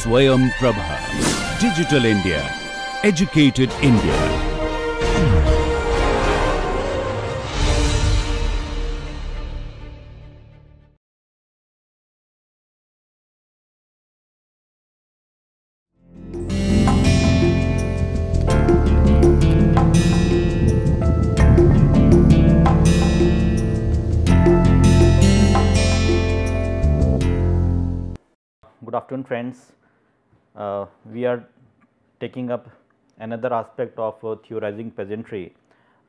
Swayam Prabha. Digital India. Educated India. good afternoon friends uh, we are taking up another aspect of uh, theorizing peasantry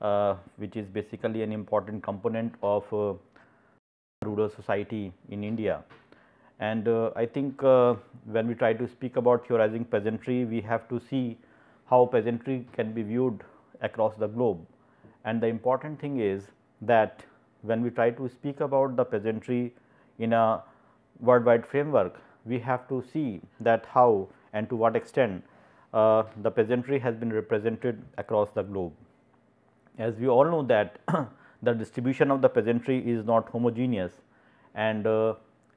uh, which is basically an important component of rural society in India. And I think when we try to speak about theorizing peasantry, we have to see how peasantry can be viewed across the globe. And the important thing is that when we try to speak about the peasantry in a worldwide framework, we have to see that how and to what extent uh, the peasantry has been represented across the globe. As we all know that the distribution of the peasantry is not homogeneous and uh,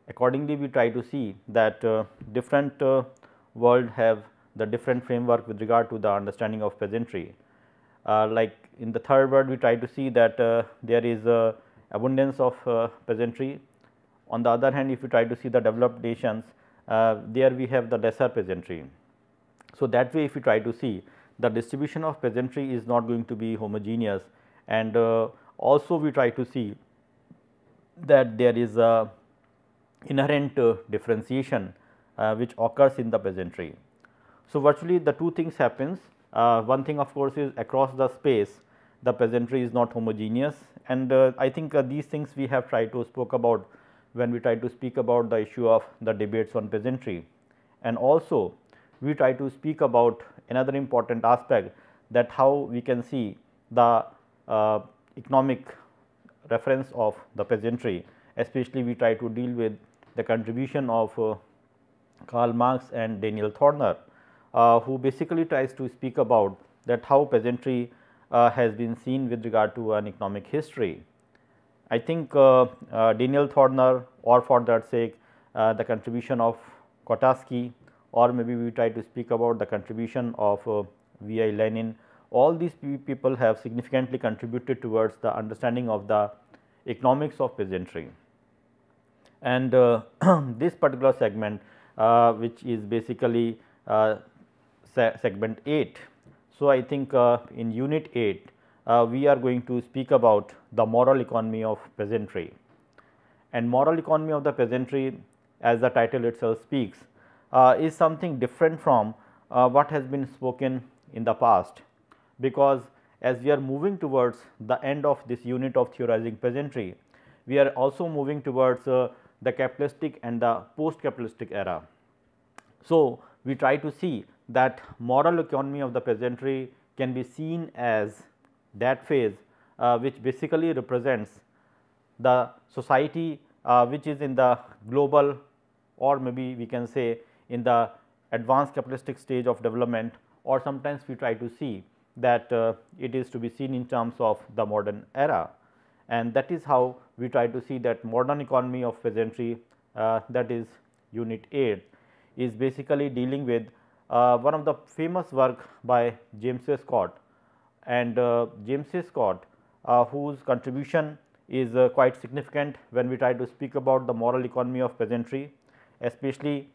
accordingly we try to see that uh, different uh, world have the different framework with regard to the understanding of peasantry. Uh, like in the third world we try to see that uh, there is abundance of peasantry. On the other hand if you try to see the developed nations uh, there we have the lesser peasantry. So, that way if we try to see the distribution of peasantry is not going to be homogeneous and uh, also we try to see that there is a inherent uh, differentiation uh, which occurs in the peasantry. So, virtually the two things happens uh, one thing of course is across the space the peasantry is not homogeneous and I think these things we have tried to spoke about when we try to speak about the issue of the debates on peasantry. And also we try to speak about another important aspect that how we can see the uh, economic reference of the peasantry especially we try to deal with the contribution of uh, Karl Marx and Daniel Thorner uh, who basically tries to speak about that how peasantry uh, has been seen with regard to an economic history. I think uh, uh, Daniel Thorner or for that sake uh, the contribution of Kotaski or maybe we try to speak about the contribution of uh, V.I. Lenin. All these people have significantly contributed towards the understanding of the economics of peasantry. And uh, this particular segment uh, which is basically se segment 8. So, I think in unit 8 uh, we are going to speak about the moral economy of peasantry. And moral economy of the peasantry as the title itself speaks uh, is something different from uh, what has been spoken in the past because as we are moving towards the end of this unit of theorizing peasantry, we are also moving towards uh, the capitalistic and the post capitalistic era. So, we try to see that moral economy of the peasantry can be seen as that phase uh, which basically represents the society uh, which is in the global or maybe we can say in the advanced capitalistic stage of development or sometimes we try to see that uh, it is to be seen in terms of the modern era. And that is how we try to see that modern economy of peasantry uh, that is unit 8 is basically dealing with uh, one of the famous work by James Scott and uh, James C. Scott uh, whose contribution is uh, quite significant when we try to speak about the moral economy of peasantry especially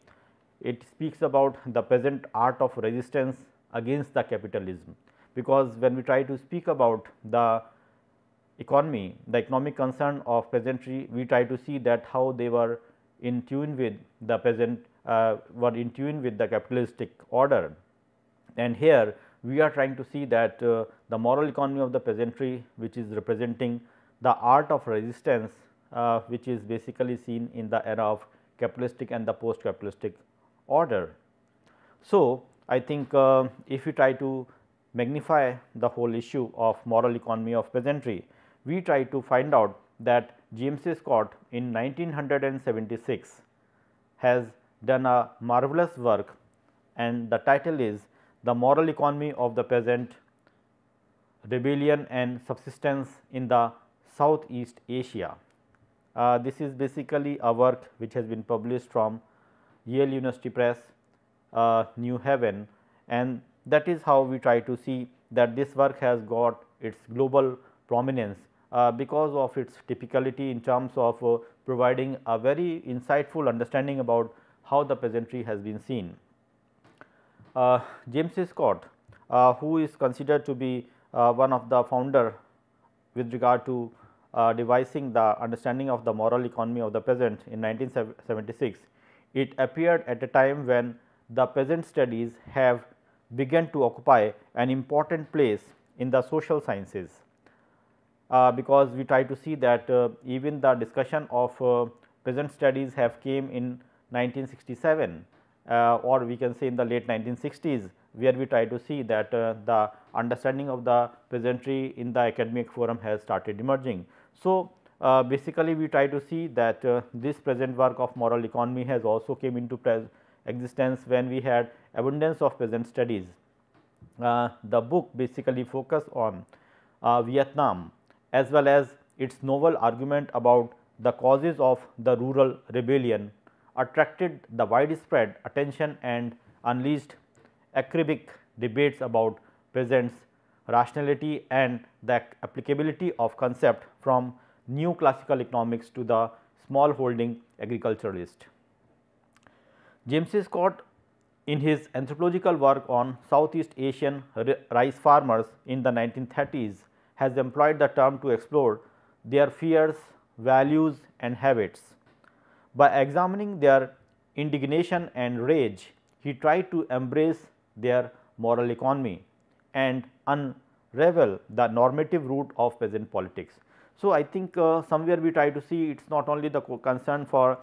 it speaks about the peasant art of resistance against the capitalism because when we try to speak about the economy, the economic concern of peasantry, we try to see that how they were in tune with the peasant, uh, were in tune with the capitalistic order. And here we are trying to see that uh, the moral economy of the peasantry which is representing the art of resistance uh, which is basically seen in the era of capitalistic and the post capitalistic order. So, I think uh, if we try to magnify the whole issue of moral economy of peasantry, we try to find out that James Scott in 1976 has done a marvelous work and the title is the moral economy of the peasant rebellion and subsistence in the Southeast Asia. Uh, this is basically a work which has been published from Yale University Press, uh, New Haven and that is how we try to see that this work has got its global prominence uh, because of its typicality in terms of uh, providing a very insightful understanding about how the peasantry has been seen. Uh, James C. Scott uh, who is considered to be uh, one of the founder with regard to devising the understanding of the moral economy of the peasant in 1976. It appeared at a time when the peasant studies have begun to occupy an important place in the social sciences. Uh, because we try to see that uh, even the discussion of uh, peasant studies have came in 1967 uh, or we can say in the late 1960s where we try to see that uh, the understanding of the peasantry in the academic forum has started emerging. So, uh, basically we try to see that this present work of moral economy has also came into existence when we had abundance of peasant studies. the book basically focus on Vietnam as well as its novel argument about the causes of the rural rebellion attracted the widespread attention and unleashed acerbic debates about peasants rationality and the applicability of concept from new classical economics to the smallholding agriculturalist. James Scott in his anthropological work on Southeast Asian rice farmers in the 1930s has employed the term to explore their fears, values and habits. By examining their indignation and rage, he tried to embrace their moral economy and unravel the normative root of peasant politics. So, I think uh, somewhere we try to see it is not only the concern for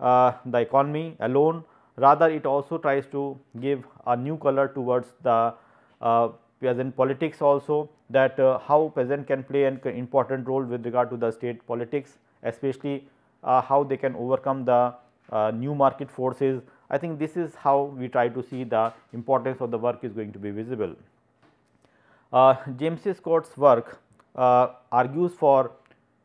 uh, the economy alone, rather it also tries to give a new color towards the uh, peasant politics also that uh, how peasant can play an important role with regard to the state politics especially uh, how they can overcome the uh, new market forces. I think this is how we try to see the importance of the work is going to be visible. Uh, James Scott's work uh, argues for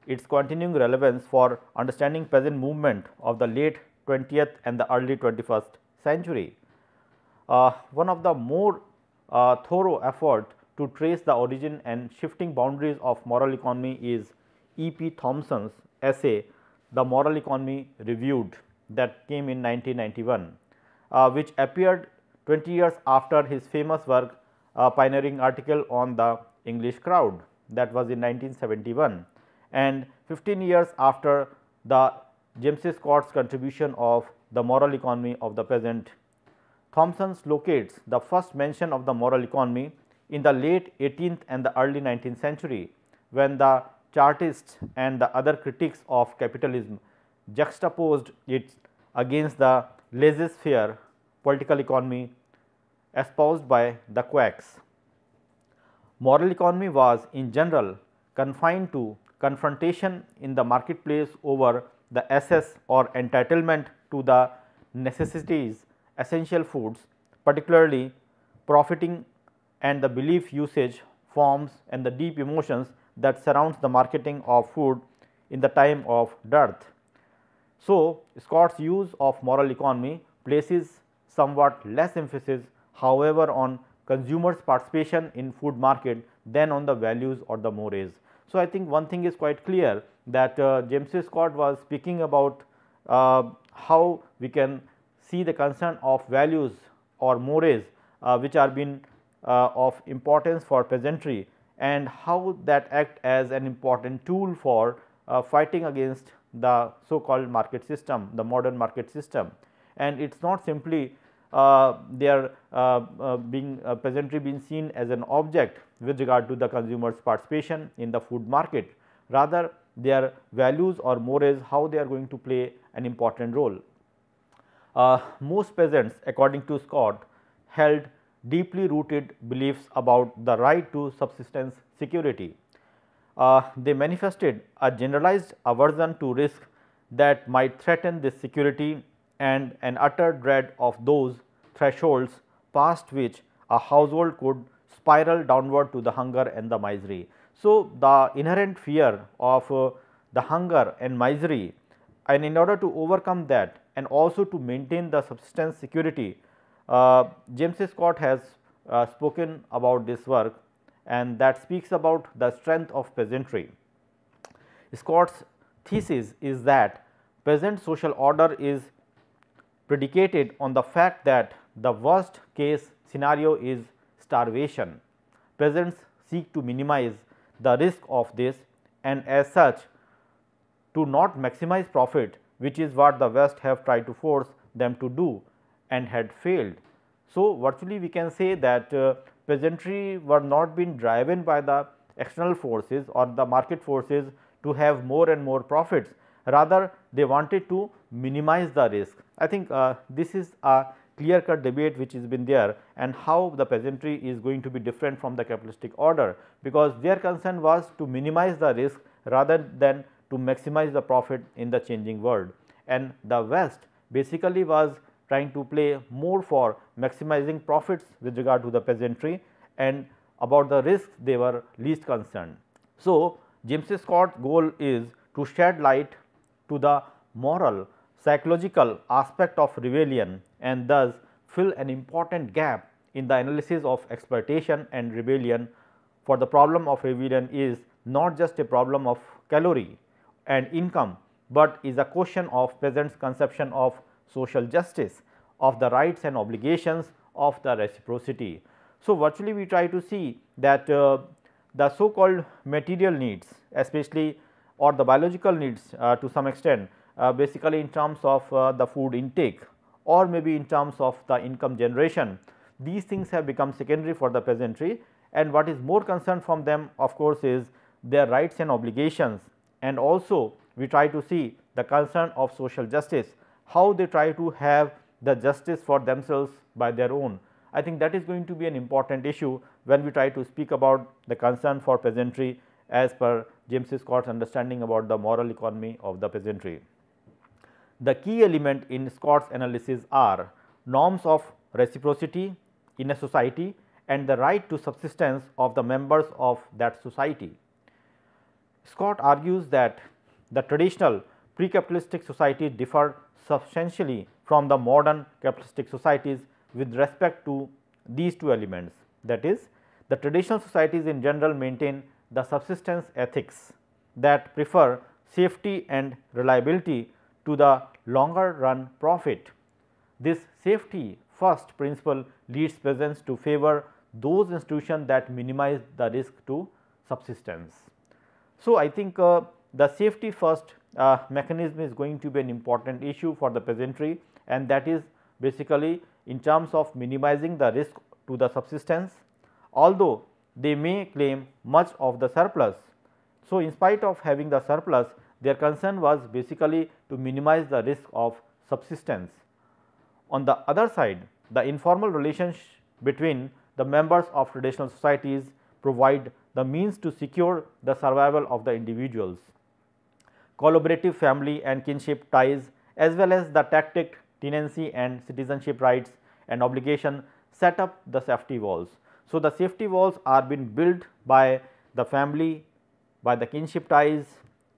its continuing relevance for understanding peasant movement of the late 20th and the early 21st century. Uh, one of the more uh, thorough effort to trace the origin and shifting boundaries of moral economy is E. P. Thompson's essay the Moral Economy Reviewed that came in 1991, uh, which appeared 20 years after his famous work uh, pioneering article on the English crowd that was in 1971 and 15 years after the James Scott's contribution of the moral economy of the present. Thompsons locates the first mention of the moral economy in the late 18th and the early 19th century when the Chartists and the other critics of capitalism juxtaposed it against the laissez-faire political economy espoused by the quacks. Moral economy was in general confined to confrontation in the marketplace over the access or entitlement to the necessities essential foods particularly profiting and the belief usage forms and the deep emotions that surrounds the marketing of food in the time of dearth. So, Scott's use of moral economy places somewhat less emphasis however on consumers participation in food market than on the values or the mores. So, I think one thing is quite clear that uh, James Scott was speaking about uh, how we can see the concern of values or mores uh, which are been uh, of importance for peasantry and how that act as an important tool for uh, fighting against the so called market system, the modern market system. And it is not simply uh, they are uh, uh being uh, presently being seen as an object with regard to the consumer's participation in the food market. Rather their values or mores how they are going to play an important role. Uh, most peasants according to Scott held deeply rooted beliefs about the right to subsistence security. Uh, they manifested a generalized aversion to risk that might threaten this security and an utter dread of those thresholds past which a household could spiral downward to the hunger and the misery. So, the inherent fear of uh, the hunger and misery and in order to overcome that and also to maintain the subsistence security uh, James Scott has uh, spoken about this work and that speaks about the strength of peasantry. Scott's thesis is that peasant social order is predicated on the fact that the worst case scenario is starvation. Peasants seek to minimize the risk of this and as such to not maximize profit which is what the West have tried to force them to do and had failed. So, virtually we can say that uh, peasantry were not being driven by the external forces or the market forces to have more and more profits. Rather, they wanted to minimize the risk. I think uh, this is a clear cut debate which has been there and how the peasantry is going to be different from the capitalistic order because their concern was to minimize the risk rather than to maximize the profit in the changing world. And the West basically was trying to play more for maximizing profits with regard to the peasantry and about the risks they were least concerned. So, James Scott's goal is to shed light to the moral psychological aspect of rebellion and thus fill an important gap in the analysis of exploitation and rebellion for the problem of rebellion is not just a problem of calorie and income, but is a question of peasants conception of social justice, of the rights and obligations of the reciprocity. So, virtually we try to see that uh, the so called material needs especially or the biological needs uh, to some extent uh, basically in terms of uh, the food intake or maybe in terms of the income generation. These things have become secondary for the peasantry and what is more concerned from them of course is their rights and obligations and also we try to see the concern of social justice how they try to have the justice for themselves by their own. I think that is going to be an important issue when we try to speak about the concern for peasantry as per James Scott's understanding about the moral economy of the peasantry. The key element in Scott's analysis are norms of reciprocity in a society and the right to subsistence of the members of that society. Scott argues that the traditional pre-capitalistic societies differ substantially from the modern capitalistic societies with respect to these two elements. That is the traditional societies in general maintain the subsistence ethics that prefer safety and reliability to the longer run profit. This safety first principle leads peasants to favor those institutions that minimize the risk to subsistence. So, I think uh, the safety first uh, mechanism is going to be an important issue for the peasantry and that is basically in terms of minimizing the risk to the subsistence, although they may claim much of the surplus. So, in spite of having the surplus, their concern was basically to minimize the risk of subsistence. On the other side, the informal relations between the members of traditional societies provide the means to secure the survival of the individuals collaborative family and kinship ties as well as the tactic, tenancy and citizenship rights and obligation set up the safety walls. So, the safety walls are been built by the family, by the kinship ties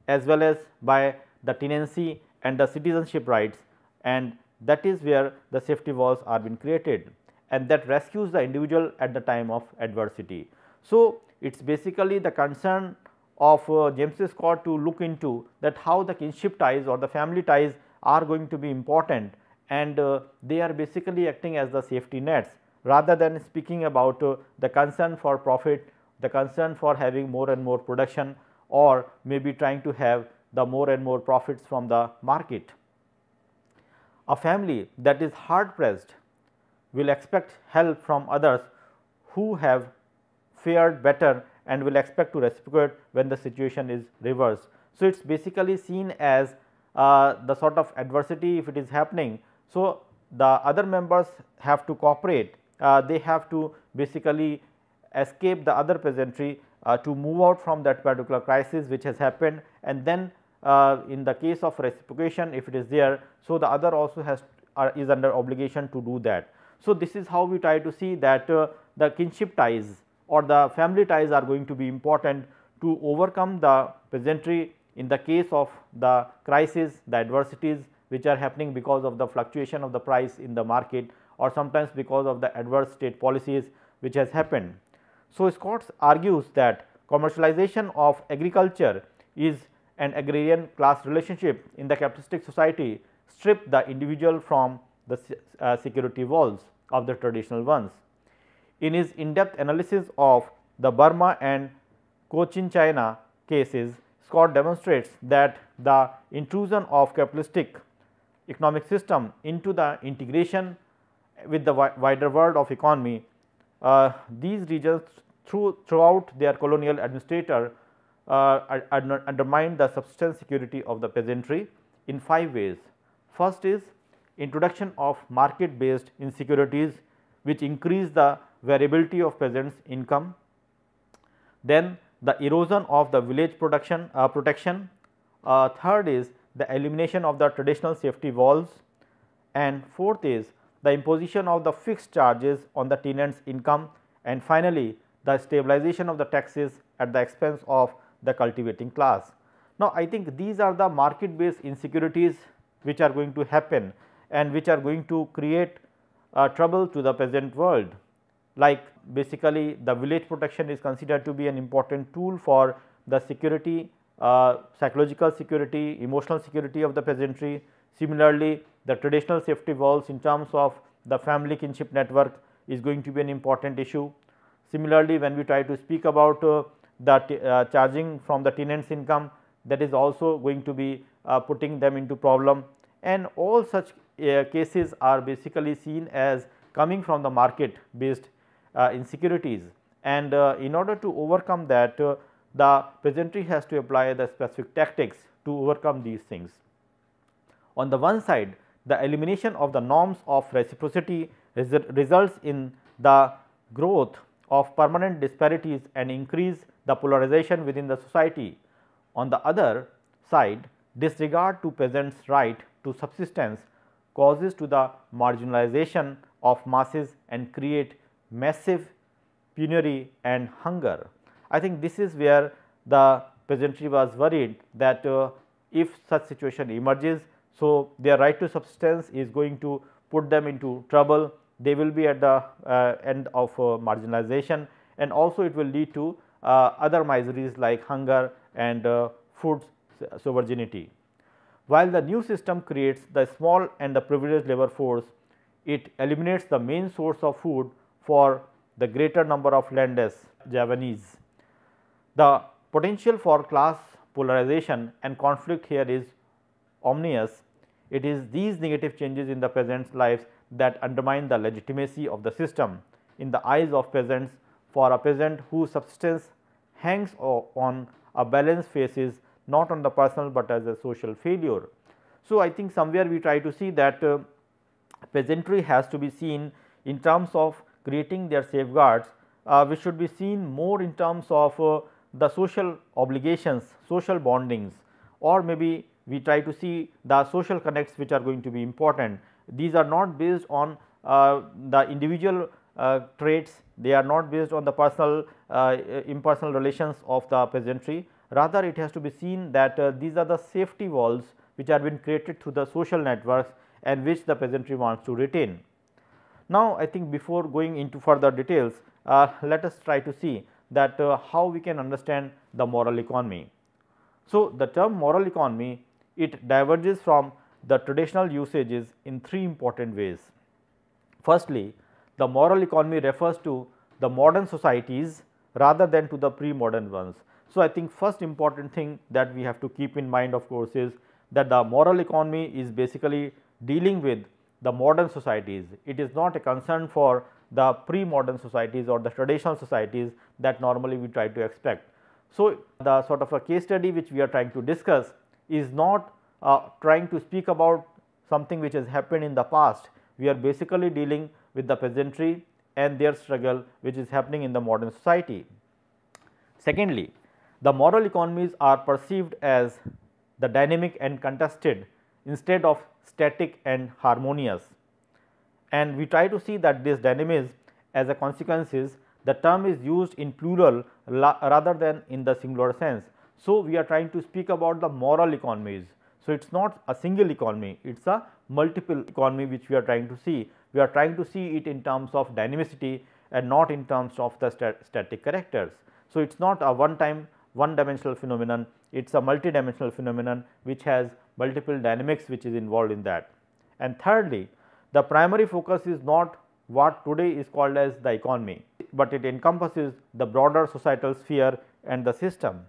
as well as by the tenancy and the citizenship rights and that is where the safety walls are been created and that rescues the individual at the time of adversity. So, it is basically the concern of uh, James Scott to look into that how the kinship ties or the family ties are going to be important and uh, they are basically acting as the safety nets rather than speaking about uh, the concern for profit, the concern for having more and more production or maybe trying to have the more and more profits from the market. A family that is hard pressed will expect help from others who have fared better and will expect to reciprocate when the situation is reversed. So, it is basically seen as uh, the sort of adversity if it is happening. So, the other members have to cooperate, uh, they have to basically escape the other peasantry uh, to move out from that particular crisis which has happened and then uh, in the case of reciprocation if it is there. So, the other also has is under obligation to do that. So, this is how we try to see that uh, the kinship ties or the family ties are going to be important to overcome the peasantry in the case of the crisis, the adversities which are happening because of the fluctuation of the price in the market or sometimes because of the adverse state policies which has happened. So, Scotts argues that commercialization of agriculture is an agrarian class relationship in the capitalistic society strip the individual from the uh, security walls of the traditional ones in his in-depth analysis of the Burma and Cochin China cases, Scott demonstrates that the intrusion of capitalistic economic system into the integration with the wider world of economy, uh, these regions through, throughout their colonial administrator uh, undermined the substance security of the peasantry in five ways. First is introduction of market based insecurities which increase the variability of peasants income, then the erosion of the village production uh, protection, uh, third is the elimination of the traditional safety valves and fourth is the imposition of the fixed charges on the tenant's income and finally, the stabilization of the taxes at the expense of the cultivating class. Now, I think these are the market based insecurities which are going to happen and which are going to create uh, trouble to the peasant world like basically the village protection is considered to be an important tool for the security, uh, psychological security, emotional security of the peasantry. Similarly, the traditional safety walls in terms of the family kinship network is going to be an important issue. Similarly, when we try to speak about uh, the uh, charging from the tenant's income that is also going to be uh, putting them into problem and all such uh, cases are basically seen as coming from the market based uh, insecurities and uh, in order to overcome that uh, the presentry has to apply the specific tactics to overcome these things. On the one side the elimination of the norms of reciprocity results in the growth of permanent disparities and increase the polarization within the society. On the other side disregard to peasants right to subsistence causes to the marginalization of masses and create massive penury and hunger. I think this is where the peasantry was worried that uh, if such situation emerges, so their right to subsistence is going to put them into trouble, they will be at the uh, end of uh, marginalization and also it will lead to uh, other miseries like hunger and uh, food sovereignty. While the new system creates the small and the privileged labor force, it eliminates the main source of food for the greater number of landless Javanese. The potential for class polarization and conflict here is ominous. It is these negative changes in the peasants' lives that undermine the legitimacy of the system in the eyes of peasants for a peasant whose substance hangs on a balance, basis not on the personal, but as a social failure. So, I think somewhere we try to see that uh, peasantry has to be seen in terms of creating their safeguards, uh, which should be seen more in terms of uh, the social obligations, social bondings or maybe we try to see the social connects which are going to be important. These are not based on uh, the individual uh, traits, they are not based on the personal uh, impersonal relations of the peasantry, rather it has to be seen that uh, these are the safety walls which have been created through the social networks and which the peasantry wants to retain. Now, I think before going into further details, uh, let us try to see that uh, how we can understand the moral economy. So, the term moral economy it diverges from the traditional usages in three important ways. Firstly, the moral economy refers to the modern societies rather than to the pre-modern ones. So, I think first important thing that we have to keep in mind of course is that the moral economy is basically dealing with the modern societies. It is not a concern for the pre-modern societies or the traditional societies that normally we try to expect. So, the sort of a case study which we are trying to discuss is not uh, trying to speak about something which has happened in the past. We are basically dealing with the peasantry and their struggle which is happening in the modern society. Secondly, the moral economies are perceived as the dynamic and contested instead of static and harmonious. And we try to see that this dynamism as a consequence is the term is used in plural rather than in the singular sense. So, we are trying to speak about the moral economies. So, it is not a single economy, it is a multiple economy which we are trying to see. We are trying to see it in terms of dynamicity and not in terms of the stat static characters. So, it is not a one time one dimensional phenomenon it is a multidimensional phenomenon which has multiple dynamics which is involved in that. And thirdly, the primary focus is not what today is called as the economy, but it encompasses the broader societal sphere and the system.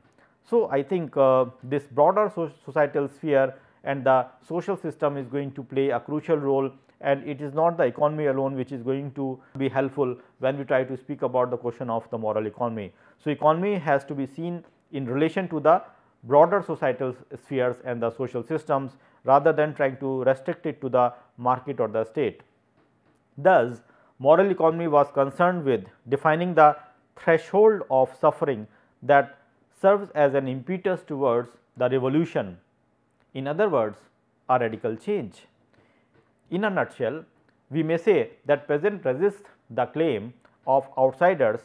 So, I think uh, this broader societal sphere and the social system is going to play a crucial role and it is not the economy alone which is going to be helpful when we try to speak about the question of the moral economy. So, economy has to be seen in relation to the broader societal spheres and the social systems rather than trying to restrict it to the market or the state. Thus, moral economy was concerned with defining the threshold of suffering that serves as an impetus towards the revolution, in other words a radical change. In a nutshell, we may say that peasant resists the claim of outsiders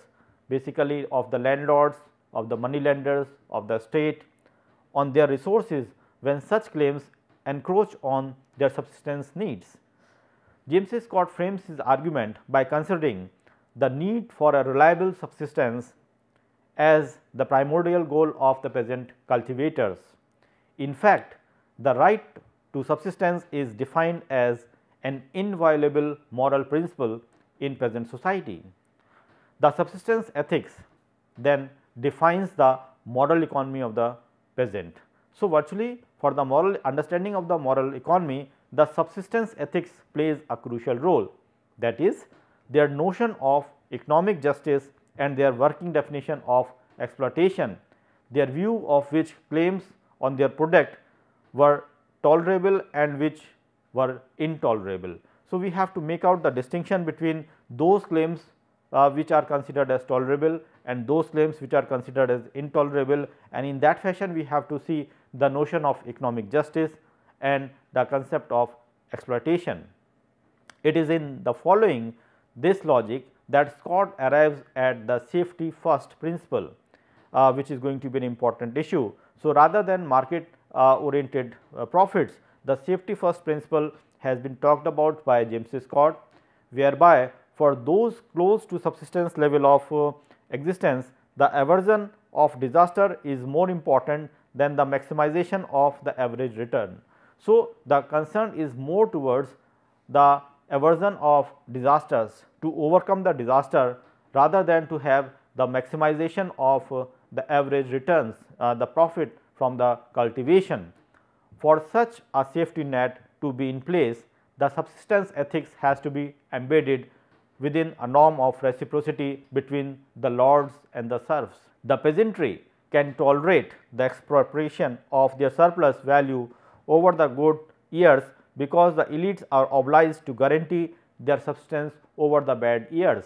basically of the landlords, of the moneylenders, of the state on their resources when such claims encroach on their subsistence needs. James Scott frames his argument by considering the need for a reliable subsistence as the primordial goal of the peasant cultivators. In fact, the right to subsistence is defined as an inviolable moral principle in peasant society. The subsistence ethics then defines the moral economy of the Present So, virtually for the moral understanding of the moral economy, the subsistence ethics plays a crucial role. That is, their notion of economic justice and their working definition of exploitation, their view of which claims on their product were tolerable and which were intolerable. So, we have to make out the distinction between those claims uh, which are considered as tolerable and those claims which are considered as intolerable and in that fashion we have to see the notion of economic justice and the concept of exploitation. It is in the following this logic that Scott arrives at the safety first principle uh, which is going to be an important issue. So, rather than market uh, oriented uh, profits the safety first principle has been talked about by James Scott whereby for those close to subsistence level of uh, existence, the aversion of disaster is more important than the maximization of the average return. So, the concern is more towards the aversion of disasters to overcome the disaster rather than to have the maximization of uh, the average returns, uh, the profit from the cultivation. For such a safety net to be in place, the subsistence ethics has to be embedded within a norm of reciprocity between the lords and the serfs. The peasantry can tolerate the expropriation of their surplus value over the good years because the elites are obliged to guarantee their substance over the bad years.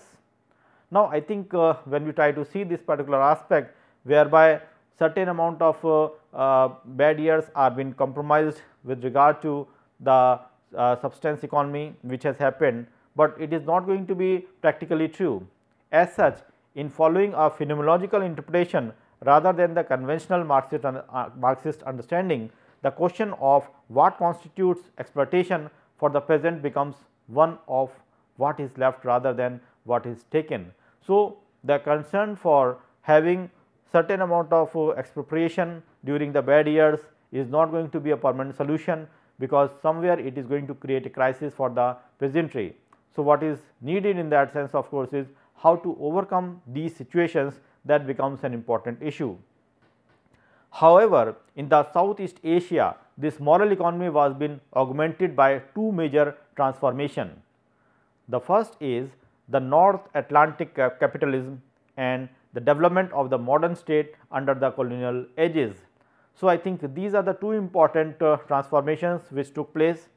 Now, I think uh, when we try to see this particular aspect whereby certain amount of uh, uh, bad years are being compromised with regard to the uh, substance economy which has happened but it is not going to be practically true. As such, in following a phenomenological interpretation rather than the conventional Marxist, uh, Marxist understanding, the question of what constitutes exploitation for the present becomes one of what is left rather than what is taken. So, the concern for having certain amount of uh, expropriation during the bad years is not going to be a permanent solution because somewhere it is going to create a crisis for the peasantry. So, what is needed in that sense of course is how to overcome these situations that becomes an important issue. However, in the Southeast Asia, this moral economy was been augmented by two major transformation. The first is the North Atlantic capitalism and the development of the modern state under the colonial ages. So, I think these are the two important uh, transformations which took place.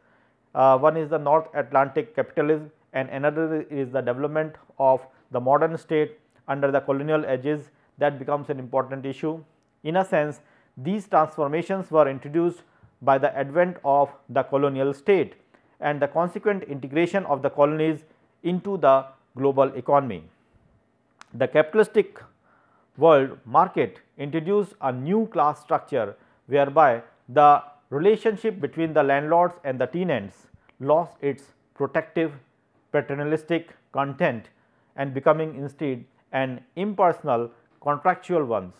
Uh, one is the North Atlantic capitalism and another is the development of the modern state under the colonial ages that becomes an important issue. In a sense, these transformations were introduced by the advent of the colonial state and the consequent integration of the colonies into the global economy. The capitalistic world market introduced a new class structure whereby the relationship between the landlords and the tenants lost its protective paternalistic content and becoming instead an impersonal contractual ones.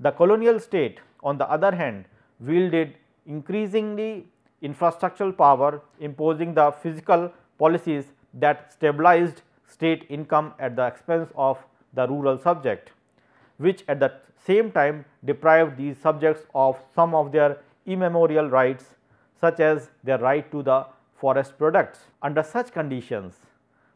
The colonial state on the other hand wielded increasingly infrastructural power imposing the physical policies that stabilized state income at the expense of the rural subject, which at the same time deprived these subjects of some of their immemorial rights such as their right to the forest products. Under such conditions,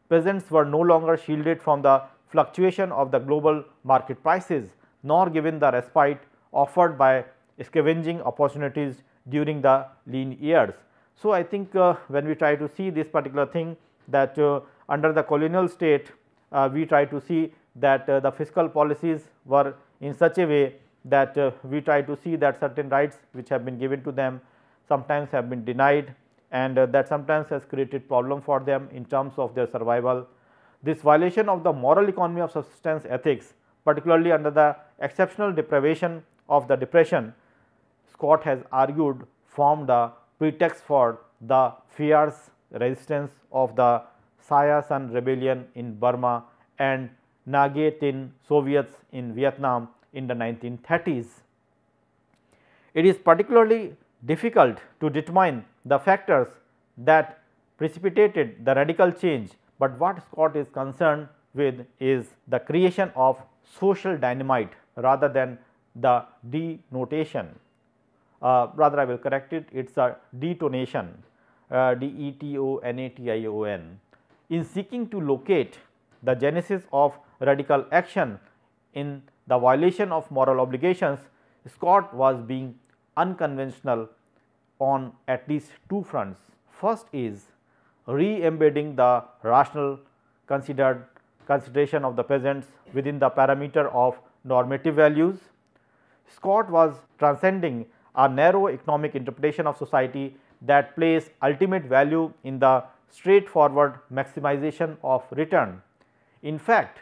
peasants were no longer shielded from the fluctuation of the global market prices nor given the respite offered by scavenging opportunities during the lean years. So, I think uh, when we try to see this particular thing that uh, under the colonial state, uh, we try to see that uh, the fiscal policies were in such a way that uh, we try to see that certain rights which have been given to them sometimes have been denied and uh, that sometimes has created problem for them in terms of their survival. This violation of the moral economy of subsistence ethics particularly under the exceptional deprivation of the depression, Scott has argued formed a pretext for the fierce resistance of the Saya rebellion in Burma and Nage Tin Soviets in Vietnam in the 1930s. It is particularly difficult to determine the factors that precipitated the radical change, but what Scott is concerned with is the creation of social dynamite rather than the denotation. Uh, rather I will correct it, it is a detonation uh, D E T O N A T I O N. In seeking to locate the genesis of radical action in the violation of moral obligations, Scott was being unconventional on at least two fronts. First is re-embedding the rational considered consideration of the peasants within the parameter of normative values. Scott was transcending a narrow economic interpretation of society that placed ultimate value in the straightforward maximization of return. In fact,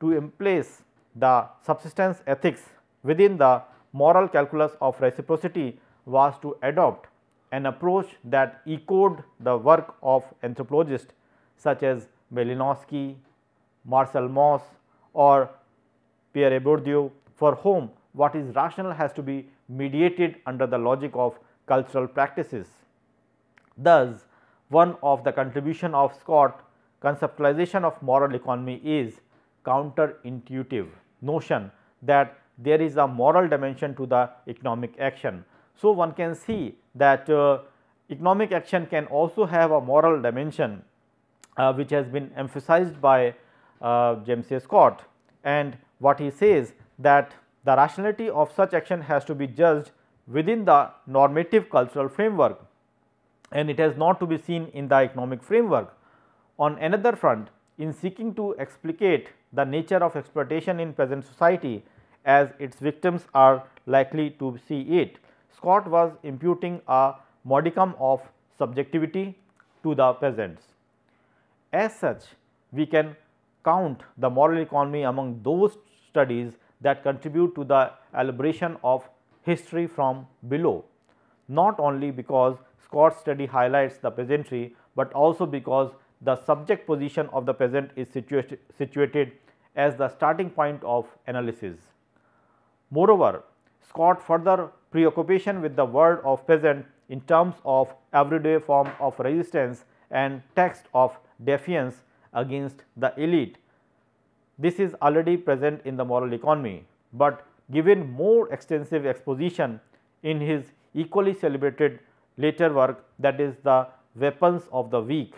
to emplace the subsistence ethics within the moral calculus of reciprocity was to adopt an approach that echoed the work of anthropologists such as Malinowski, Marcel Mauss or Pierre Bourdieu for whom what is rational has to be mediated under the logic of cultural practices. Thus, one of the contribution of Scott conceptualization of moral economy is counterintuitive notion that there is a moral dimension to the economic action. So, one can see that uh, economic action can also have a moral dimension uh, which has been emphasized by uh, James A. Scott and what he says that the rationality of such action has to be judged within the normative cultural framework and it has not to be seen in the economic framework. On another front, in seeking to explicate the nature of exploitation in present society, as its victims are likely to see it. Scott was imputing a modicum of subjectivity to the peasants. As such, we can count the moral economy among those studies that contribute to the elaboration of history from below, not only because Scott's study highlights the peasantry, but also because the subject position of the peasant is situa situated as the starting point of analysis. Moreover, Scott further preoccupation with the word of peasant in terms of everyday form of resistance and text of defiance against the elite. This is already present in the moral economy, but given more extensive exposition in his equally celebrated later work that is the weapons of the weak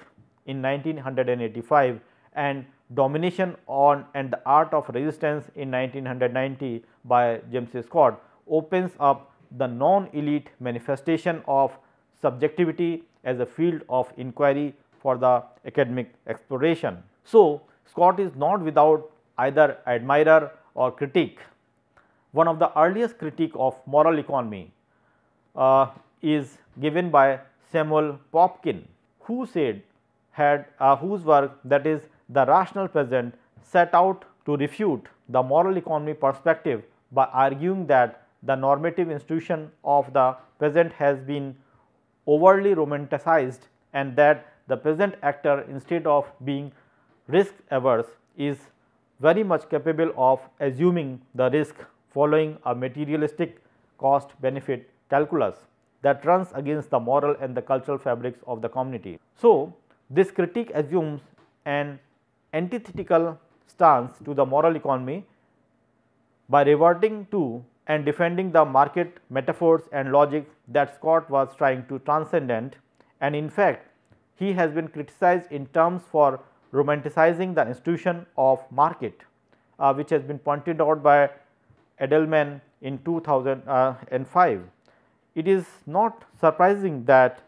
in 1985 and Domination on and the Art of Resistance in 1990 by James Scott opens up the non-elite manifestation of subjectivity as a field of inquiry for the academic exploration. So, Scott is not without either admirer or critic. One of the earliest critique of moral economy uh, is given by Samuel Popkin who said had uh, whose work that is the rational peasant set out to refute the moral economy perspective by arguing that the normative institution of the peasant has been overly romanticized and that the peasant actor instead of being risk averse is very much capable of assuming the risk following a materialistic cost benefit calculus that runs against the moral and the cultural fabrics of the community. So, this critique assumes an antithetical stance to the moral economy by reverting to and defending the market metaphors and logic that Scott was trying to transcend and in fact he has been criticized in terms for romanticizing the institution of market uh, which has been pointed out by Edelman in 2005. Uh, it is not surprising that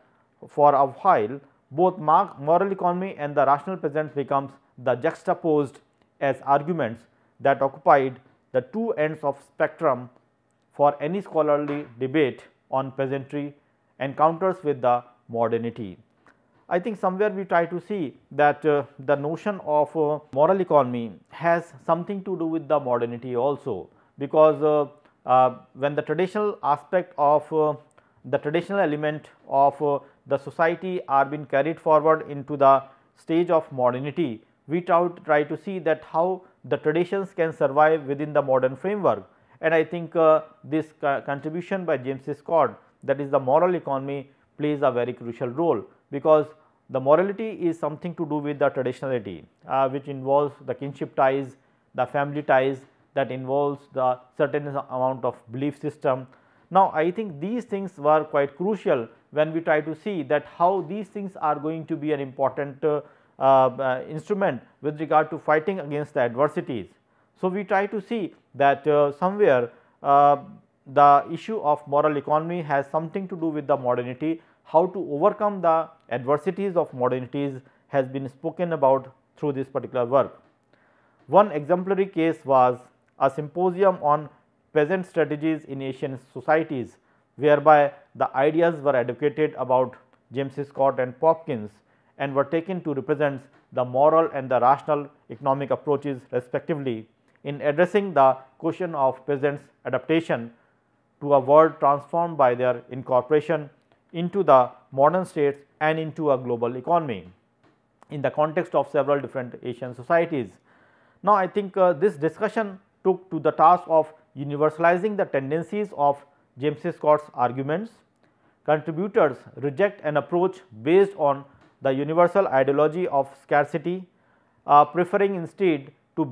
for a while both moral economy and the rational presence becomes the juxtaposed as arguments that occupied the two ends of spectrum for any scholarly debate on peasantry encounters with the modernity. I think somewhere we try to see that uh, the notion of uh, moral economy has something to do with the modernity also, because uh, uh when the traditional aspect of uh, the traditional element of uh, the society are being carried forward into the stage of modernity, we try to see that how the traditions can survive within the modern framework. And I think uh, this co contribution by James Scott that is the moral economy plays a very crucial role, because the morality is something to do with the traditionality uh, which involves the kinship ties, the family ties that involves the certain amount of belief system. Now, I think these things were quite crucial when we try to see that how these things are going to be an important uh, uh, uh, instrument with regard to fighting against the adversities. So, we try to see that uh, somewhere the issue of moral economy has something to do with the modernity, how to overcome the adversities of modernities has been spoken about through this particular work. One exemplary case was a symposium on peasant strategies in Asian societies, whereby the ideas were advocated about James Scott and Popkins and were taken to represent the moral and the rational economic approaches respectively in addressing the question of peasants adaptation to a world transformed by their incorporation into the modern states and into a global economy in the context of several different Asian societies. Now, I think uh, this discussion took to the task of universalizing the tendencies of James Scott's arguments. Contributors reject an approach based on the universal ideology of scarcity, uh, preferring instead to,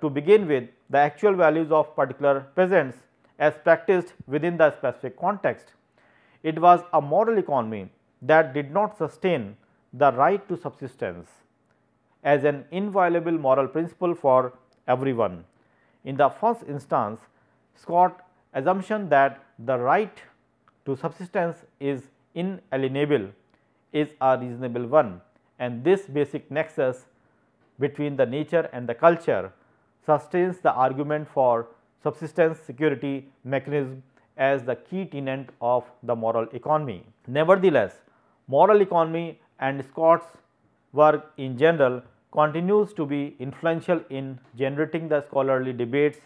to begin with the actual values of particular peasants as practiced within the specific context. It was a moral economy that did not sustain the right to subsistence as an inviolable moral principle for everyone. In the first instance, Scott assumption that the right to subsistence is inalienable is a reasonable one and this basic nexus between the nature and the culture sustains the argument for subsistence security mechanism as the key tenet of the moral economy. Nevertheless, moral economy and Scott's work in general continues to be influential in generating the scholarly debates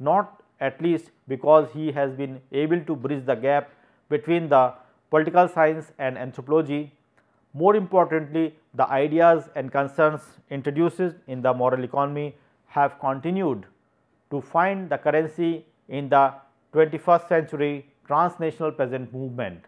not at least because he has been able to bridge the gap between the political science and anthropology more importantly, the ideas and concerns introduced in the moral economy have continued to find the currency in the 21st century transnational peasant movement.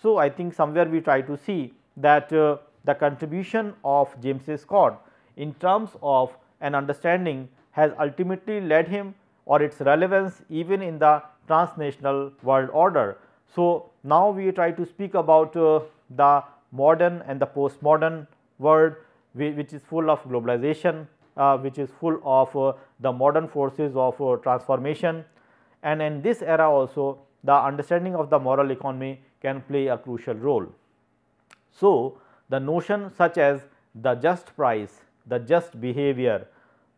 So, I think somewhere we try to see that uh, the contribution of James A. Scott in terms of an understanding has ultimately led him or its relevance even in the transnational world order. So, now we try to speak about uh, the modern and the postmodern world which is full of globalization, uh, which is full of uh, the modern forces of uh, transformation. And in this era also the understanding of the moral economy can play a crucial role. So, the notion such as the just price, the just behavior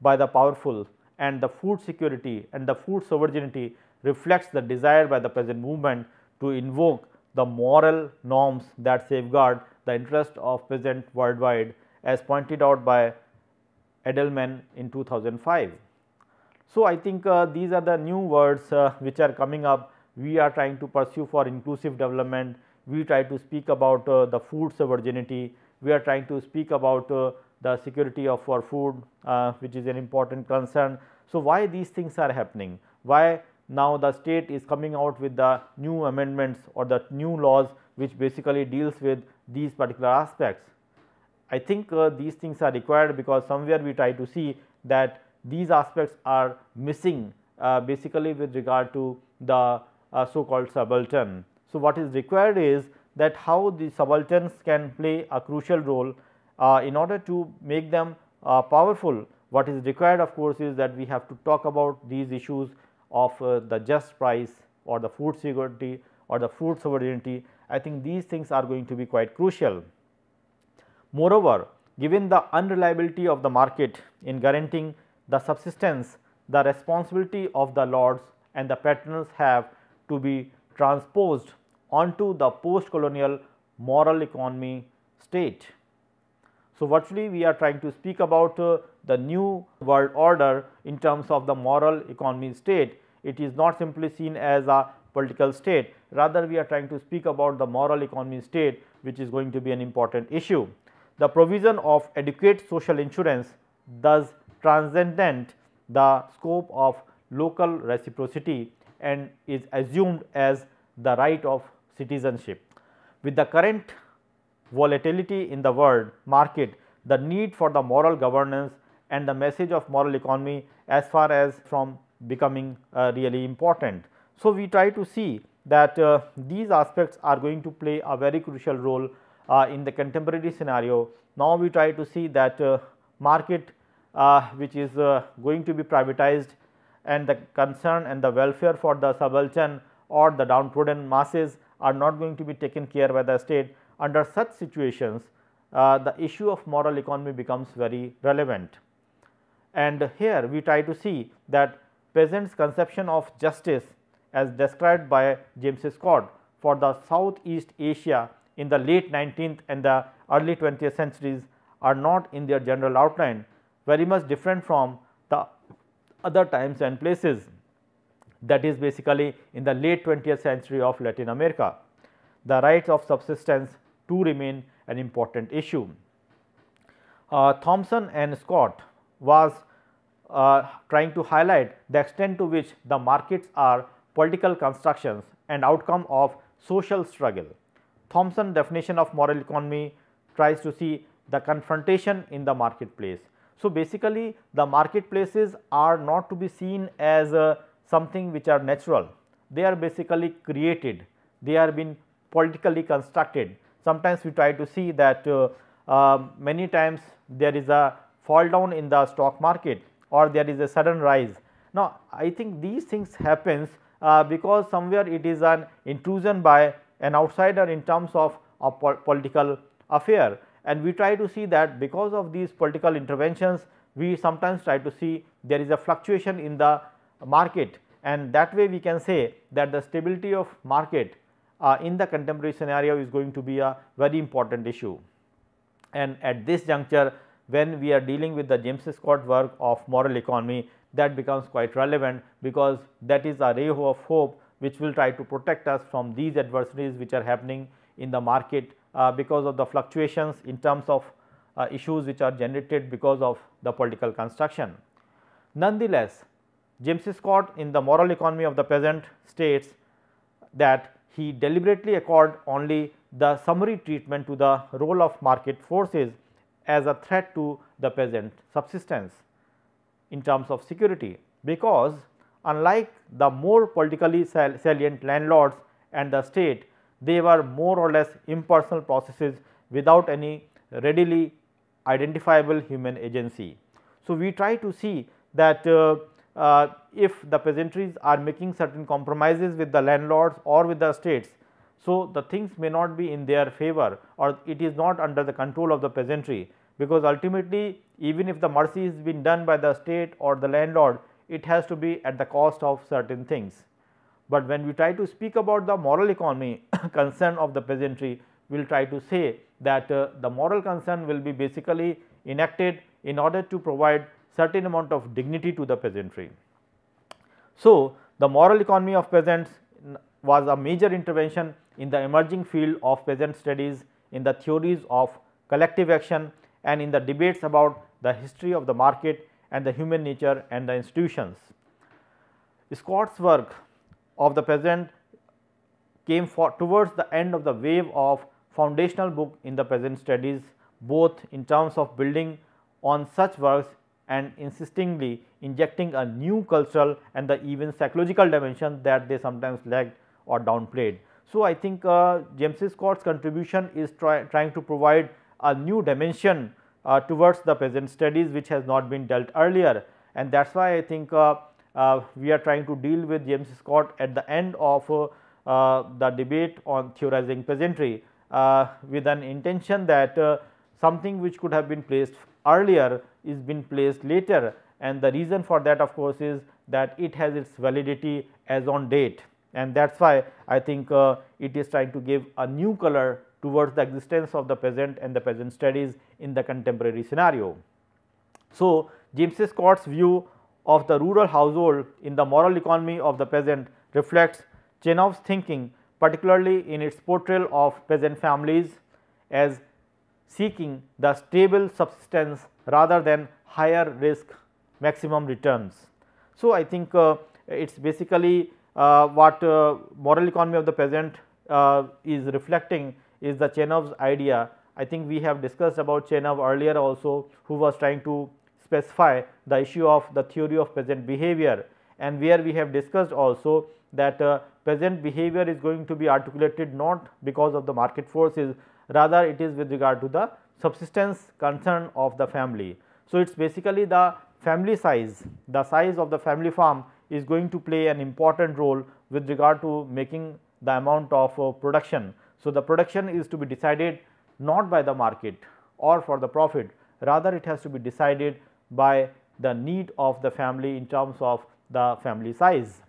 by the powerful and the food security and the food sovereignty reflects the desire by the present movement to invoke the moral norms that safeguard the interest of peasant worldwide as pointed out by Edelman in 2005. So, I think uh, these are the new words uh, which are coming up. We are trying to pursue for inclusive development. We try to speak about uh, the food sovereignty. We are trying to speak about uh, the security of our food, uh, which is an important concern. So, why these things are happening? Why now, the state is coming out with the new amendments or the new laws which basically deals with these particular aspects. I think uh, these things are required because somewhere we try to see that these aspects are missing uh, basically with regard to the uh, so called subaltern. So, what is required is that how the subalterns can play a crucial role uh, in order to make them uh, powerful. What is required of course, is that we have to talk about these issues of uh, the just price or the food security or the food sovereignty, I think these things are going to be quite crucial. Moreover, given the unreliability of the market in guaranteeing the subsistence, the responsibility of the lords and the patrons have to be transposed onto the post-colonial moral economy state. So, virtually we are trying to speak about uh, the new world order in terms of the moral economy state. It is not simply seen as a political state, rather we are trying to speak about the moral economy state which is going to be an important issue. The provision of adequate social insurance thus transcendent the scope of local reciprocity and is assumed as the right of citizenship. With the current volatility in the world market, the need for the moral governance and the message of moral economy as far as from becoming uh, really important. So, we try to see that uh, these aspects are going to play a very crucial role uh, in the contemporary scenario. Now, we try to see that uh, market uh, which is uh, going to be privatized and the concern and the welfare for the subaltern or the downtrodden masses are not going to be taken care by the state under such situations, uh, the issue of moral economy becomes very relevant. And here we try to see that peasants conception of justice as described by James Scott for the Southeast Asia in the late 19th and the early 20th centuries are not in their general outline very much different from the other times and places that is basically in the late 20th century of Latin America. The rights of subsistence to remain an important issue. Uh, Thompson and Scott was uh, trying to highlight the extent to which the markets are political constructions and outcome of social struggle. Thompson's definition of moral economy tries to see the confrontation in the marketplace. So, basically the marketplaces are not to be seen as uh, something which are natural, they are basically created, they are been politically constructed sometimes we try to see that uh, uh, many times there is a fall down in the stock market or there is a sudden rise. Now, I think these things happens uh, because somewhere it is an intrusion by an outsider in terms of a political affair and we try to see that because of these political interventions we sometimes try to see there is a fluctuation in the market and that way we can say that the stability of market uh, in the contemporary scenario is going to be a very important issue. And at this juncture when we are dealing with the James Scott work of moral economy that becomes quite relevant because that is a ray of hope which will try to protect us from these adversities which are happening in the market uh, because of the fluctuations in terms of uh, issues which are generated because of the political construction. Nonetheless, James Scott in the moral economy of the present states that he deliberately accord only the summary treatment to the role of market forces as a threat to the peasant subsistence in terms of security, because unlike the more politically sal salient landlords and the state, they were more or less impersonal processes without any readily identifiable human agency. So, we try to see that uh, uh, if the peasantries are making certain compromises with the landlords or with the states. So, the things may not be in their favor or it is not under the control of the peasantry because ultimately even if the mercy is being done by the state or the landlord it has to be at the cost of certain things. But when we try to speak about the moral economy concern of the peasantry we will try to say that uh, the moral concern will be basically enacted in order to provide certain amount of dignity to the peasantry. So, the moral economy of peasants was a major intervention in the emerging field of peasant studies in the theories of collective action and in the debates about the history of the market and the human nature and the institutions. Scott's work of the peasant came towards the end of the wave of foundational book in the peasant studies both in terms of building on such works and insistingly injecting a new cultural and the even psychological dimension that they sometimes lacked or downplayed. So, I think uh, James Scott's contribution is try, trying to provide a new dimension uh, towards the present studies which has not been dealt earlier and that is why I think uh, uh, we are trying to deal with James Scott at the end of uh, the debate on theorizing peasantry uh, with an intention that uh, something which could have been placed earlier is been placed later and the reason for that of course is that it has its validity as on date and that is why I think uh, it is trying to give a new color towards the existence of the present and the present studies in the contemporary scenario. So, James Scott's view of the rural household in the moral economy of the peasant reflects Chenov's thinking particularly in its portrayal of peasant families as seeking the stable subsistence rather than higher risk maximum returns. So, I think uh, it is basically uh, what uh, moral economy of the present uh, is reflecting is the Chenov's idea. I think we have discussed about Chenov earlier also who was trying to specify the issue of the theory of peasant behavior and where we have discussed also that uh, peasant behavior is going to be articulated not because of the market forces, rather it is with regard to the subsistence concern of the family. So, it is basically the family size, the size of the family farm is going to play an important role with regard to making the amount of uh, production. So, the production is to be decided not by the market or for the profit, rather it has to be decided by the need of the family in terms of the family size.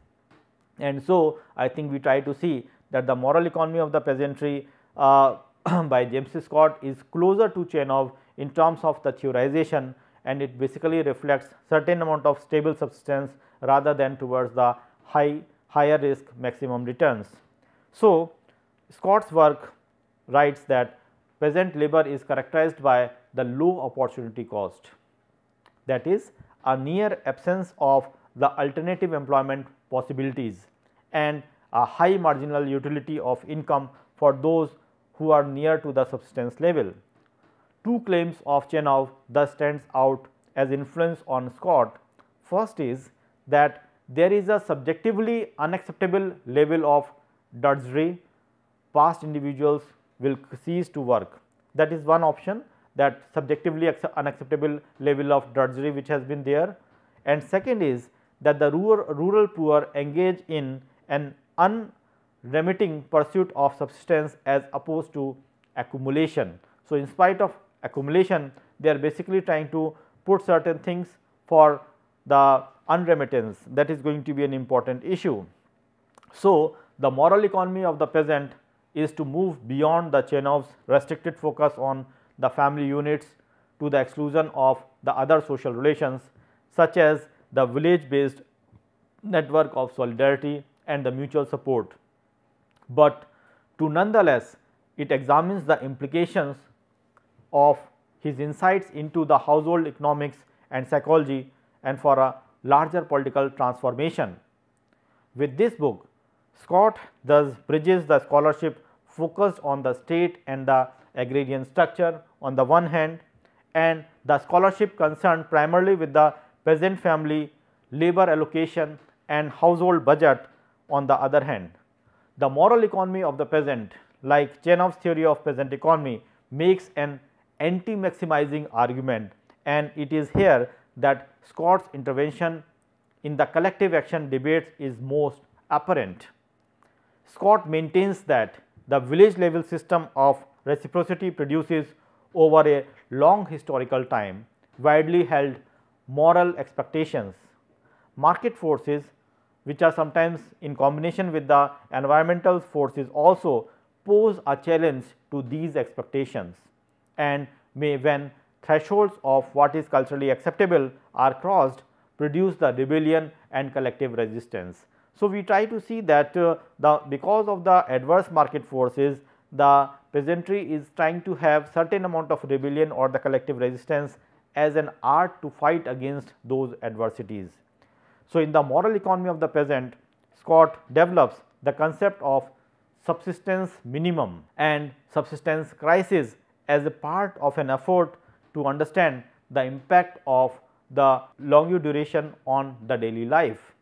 And so, I think we try to see that the moral economy of the peasantry uh, by James Scott is closer to Chernov in terms of the theorization and it basically reflects certain amount of stable substance rather than towards the high higher risk maximum returns. So, Scott's work writes that peasant labor is characterized by the low opportunity cost that is a near absence of the alternative employment possibilities and a high marginal utility of income for those who are near to the substance level. Two claims of Chenov thus stands out as influence on Scott. First is that there is a subjectively unacceptable level of drudgery past individuals will cease to work. That is one option that subjectively unacceptable level of drudgery which has been there. And second is that the rural, rural poor engage in an un remitting pursuit of substance as opposed to accumulation. So, in spite of accumulation, they are basically trying to put certain things for the unremittance that is going to be an important issue. So, the moral economy of the peasant is to move beyond the Chenov's restricted focus on the family units to the exclusion of the other social relations such as the village based network of solidarity and the mutual support but to nonetheless it examines the implications of his insights into the household economics and psychology and for a larger political transformation. With this book, Scott thus bridges the scholarship focused on the state and the agrarian structure on the one hand and the scholarship concerned primarily with the peasant family, labor allocation and household budget on the other hand the moral economy of the peasant like Chenov's theory of peasant economy makes an anti-maximizing argument and it is here that Scott's intervention in the collective action debates is most apparent. Scott maintains that the village level system of reciprocity produces over a long historical time widely held moral expectations. Market forces which are sometimes in combination with the environmental forces also pose a challenge to these expectations and may when thresholds of what is culturally acceptable are crossed produce the rebellion and collective resistance. So, we try to see that uh, the because of the adverse market forces the peasantry is trying to have certain amount of rebellion or the collective resistance as an art to fight against those adversities. So, in the moral economy of the peasant, Scott develops the concept of subsistence minimum and subsistence crisis as a part of an effort to understand the impact of the long duration on the daily life.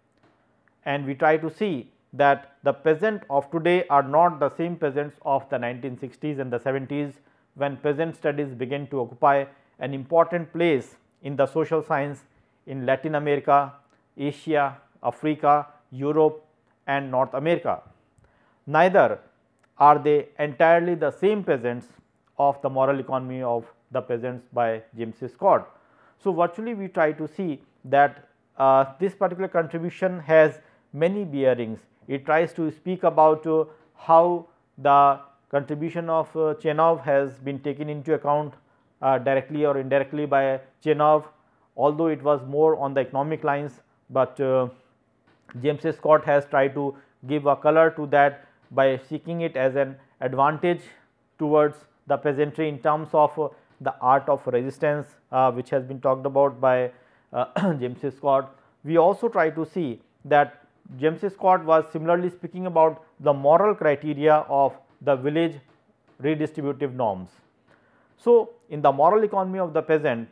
And we try to see that the peasant of today are not the same peasants of the 1960s and the 70s when peasant studies began to occupy an important place in the social science in Latin America Asia, Africa, Europe and North America. Neither are they entirely the same peasants of the moral economy of the peasants by James Scott. So, virtually we try to see that uh, this particular contribution has many bearings. It tries to speak about uh, how the contribution of uh, Chenov has been taken into account uh, directly or indirectly by Chenov, although it was more on the economic lines but uh, James Scott has tried to give a color to that by seeking it as an advantage towards the peasantry in terms of uh, the art of resistance uh, which has been talked about by uh, James Scott. We also try to see that James Scott was similarly speaking about the moral criteria of the village redistributive norms. So, in the moral economy of the peasant,